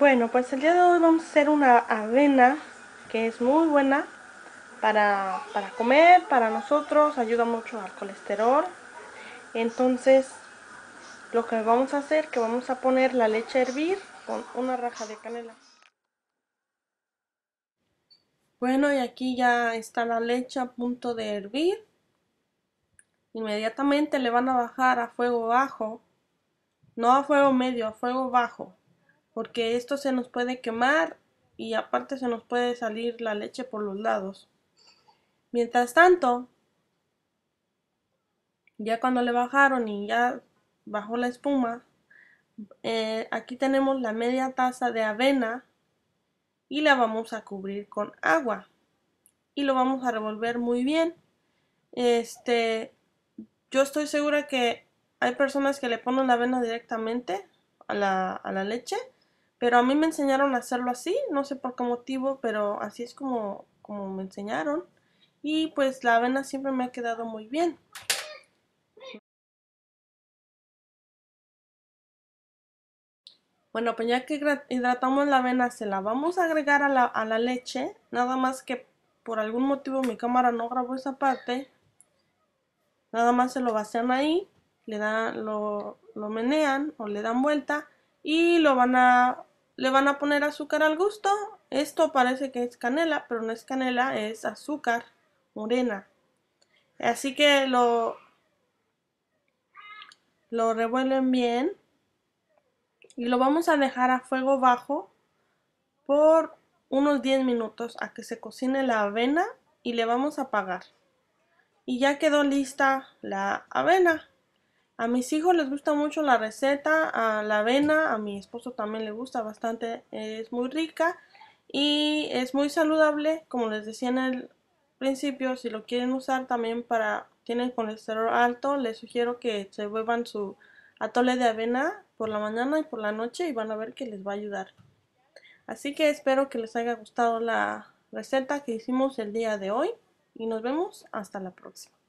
Bueno, pues el día de hoy vamos a hacer una avena que es muy buena para, para comer, para nosotros, ayuda mucho al colesterol. Entonces, lo que vamos a hacer que vamos a poner la leche a hervir con una raja de canela. Bueno, y aquí ya está la leche a punto de hervir. Inmediatamente le van a bajar a fuego bajo. No a fuego medio, a fuego bajo porque esto se nos puede quemar y aparte se nos puede salir la leche por los lados. Mientras tanto, ya cuando le bajaron y ya bajó la espuma, eh, aquí tenemos la media taza de avena y la vamos a cubrir con agua y lo vamos a revolver muy bien. Este, yo estoy segura que hay personas que le ponen la avena directamente a la, a la leche pero a mí me enseñaron a hacerlo así, no sé por qué motivo, pero así es como, como me enseñaron. Y pues la avena siempre me ha quedado muy bien. Bueno, pues ya que hidratamos la avena, se la vamos a agregar a la, leche. Nada más que por algún motivo mi cámara no grabó esa parte. Nada más se lo vacían ahí, le dan, lo menean o le dan vuelta y lo van a le van a poner azúcar al gusto. Esto parece que es canela, pero no es canela, es azúcar morena. Así que lo, lo revuelven bien. Y lo vamos a dejar a fuego bajo por unos 10 minutos a que se cocine la avena y le vamos a apagar. Y ya quedó lista la avena. A mis hijos les gusta mucho la receta, a la avena, a mi esposo también le gusta bastante, es muy rica y es muy saludable, como les decía en el principio, si lo quieren usar también para, tienen colesterol alto, les sugiero que se beban su atole de avena por la mañana y por la noche y van a ver que les va a ayudar. Así que espero que les haya gustado la receta que hicimos el día de hoy y nos vemos hasta la próxima.